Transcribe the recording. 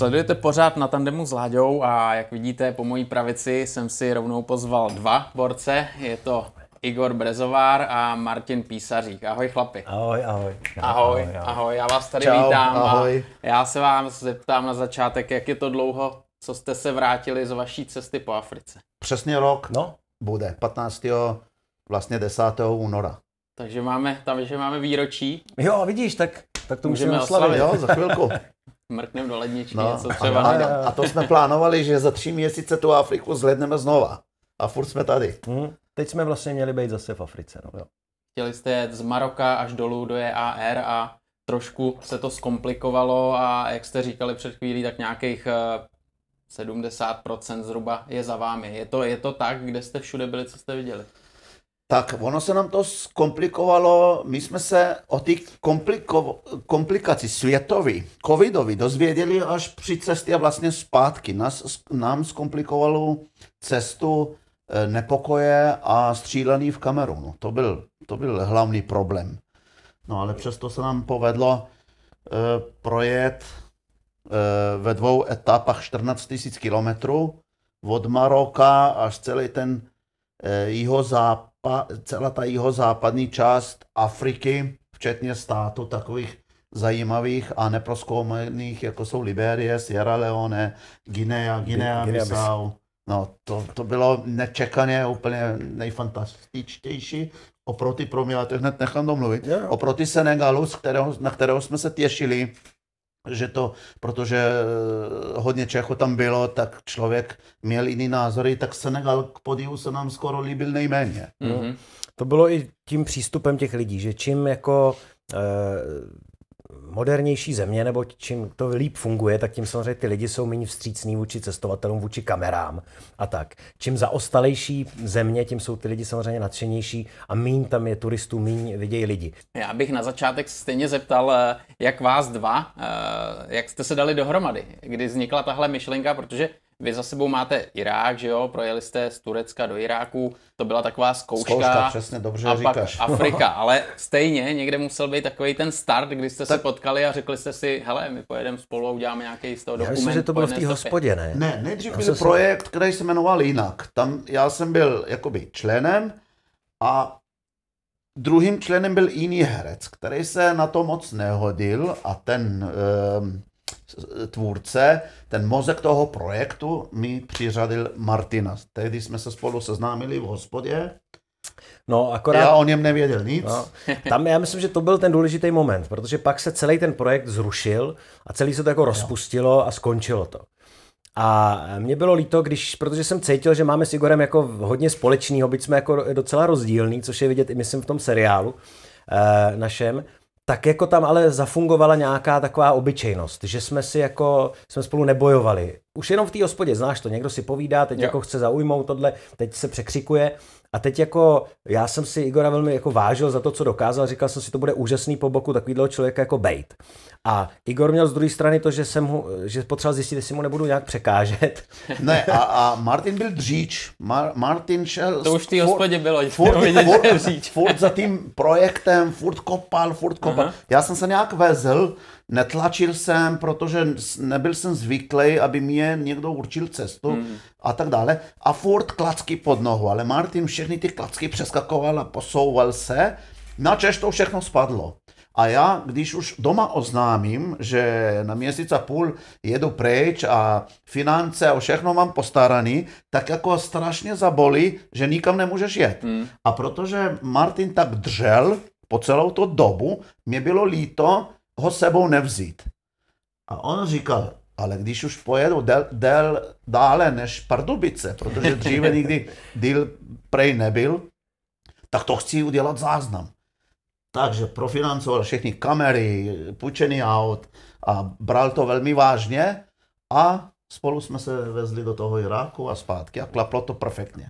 Sledujete pořád na tandemu s Láďou a jak vidíte po mojí pravici jsem si rovnou pozval dva borce. Je to Igor Brezovár a Martin Písařík. Ahoj chlapi. Ahoj, ahoj. Ahoj, ahoj. ahoj. Já vás tady Čau, vítám ahoj. a já se vám zeptám na začátek, jak je to dlouho, co jste se vrátili z vaší cesty po Africe. Přesně rok no? bude, 15. vlastně 10. února. Takže máme, tam, že máme výročí. Jo, vidíš, tak, tak to můžeme, můžeme oslavit. oslavit. Jo, za chvilku. mrknem do ledničky, no, něco třeba a, a, a to jsme plánovali, že za tři měsíce tu Afriku zhledneme znova. A furt jsme tady. Hmm. Teď jsme vlastně měli být zase v Africe. No. Jo. Chtěli jste jet z Maroka až dolů do EAR a trošku se to zkomplikovalo a jak jste říkali před chvílí, tak nějakých 70% eh, zhruba je za vámi. Je to, je to tak, kde jste všude byli, co jste viděli? Tak ono se nám to zkomplikovalo, my jsme se o těch kompliko- komplikaci světový, covidovi dozvěděli až při cestě vlastně zpátky. Nás, nám zkomplikovalo cestu eh, nepokoje a střílený v kameru. No To byl, to byl hlavní problém. No ale přesto se nám povedlo uh, projet uh, ve dvou etapách 14 000 kilometrů od Maroka až celý ten Eh, jihozápa celá ta jihozápadní část Afriky, včetně států takových zajímavých a neproskoumaných, jako jsou Liberie, Sierra Leone, Guinea, Guinea, Bissau. No, to, to bylo nečekaně úplně nejfantastičtější. Oproti pro mě, já to hned nechám domluvit, yeah. oproti Senegalu, kterého, na kterého jsme se těšili, že to, protože eh, hodně Čechů tam bylo, tak člověk měl jiný názory, tak Senegal k podivu se nám skoro líbil nejméně. Mm-hmm. To bylo i tím přístupem těch lidí, že čím jako eh, modernější země, nebo čím to líp funguje, tak tím samozřejmě ty lidi jsou méně vstřícní vůči cestovatelům, vůči kamerám a tak. Čím zaostalejší země, tím jsou ty lidi samozřejmě nadšenější a méně tam je turistů, méně vidějí lidi. Já bych na začátek stejně zeptal, eh, jak vás dva, eh, jak jste se dali dohromady, kdy vznikla tahle myšlenka, protože vy za sebou máte Irák, že jo? Projeli jste z Turecka do Iráku, to byla taková zkouška. Zkouška, přesně, dobře a pak říkáš. Afrika, ale stejně někde musel být takový ten start, kdy jste tak... se potkali a řekli jste si, hele, my pojedeme spolu a uděláme nějaký z toho dokument. Já myslím, že to bylo v té hospodě, ne? Ne, nejdřív byl projekt, se... který se jmenoval jinak. Tam já jsem byl jakoby členem a druhým členem byl jiný herec, který se na to moc nehodil a ten... Ehm, tvůrce, ten mozek toho projektu mi přiřadil Martina. Tehdy jsme se spolu seznámili v hospodě. No, akorát... Já o něm nevěděl nic. No, tam já myslím, že to byl ten důležitý moment, protože pak se celý ten projekt zrušil a celý se to jako rozpustilo a skončilo to. A mě bylo líto, když, protože jsem cítil, že máme s Igorem jako hodně společného, byť jsme jako docela rozdílný, což je vidět i myslím v tom seriálu e, našem, tak jako tam ale zafungovala nějaká taková obyčejnost, že jsme si jako, jsme spolu nebojovali, už jenom v té hospodě, znáš to, někdo si povídá, teď jo. jako chce zaujmout tohle, teď se překřikuje a teď jako já jsem si Igora velmi jako vážil za to, co dokázal, říkal jsem si, to bude úžasný po boku takového člověka jako Bejt. A Igor měl z druhé strany to, že jsem ho, že potřeboval zjistit, jestli mu nebudu nějak překážet. Ne, a, a Martin byl dříč. Mar, Martin šel... To už v té hospodě bylo, furt, vidět, furt, furt, furt, za tím projektem, furt kopal, furt kopal. Aha. Já jsem se nějak vezl, netlačil jsem, protože nebyl jsem zvyklý, aby mi mě někdo určil cestu hmm. a tak dále. A furt klacky pod nohu, ale Martin všechny ty klacky přeskakoval a posouval se, na to všechno spadlo. A já, když už doma oznámím, že na měsíc a půl jedu pryč a finance a všechno mám postaraný, tak jako strašně zabolí, že nikam nemůžeš jet. Hmm. A protože Martin tak držel po celou tu dobu, mě bylo líto ho sebou nevzít. A on říkal, ale když už pojedu del, del dále než Pardubice, protože dříve nikdy díl prej nebyl, tak to chci udělat záznam. Takže profinancoval všechny kamery, půjčený aut a bral to velmi vážně a spolu jsme se vezli do toho Iráku a zpátky a klaplo to perfektně.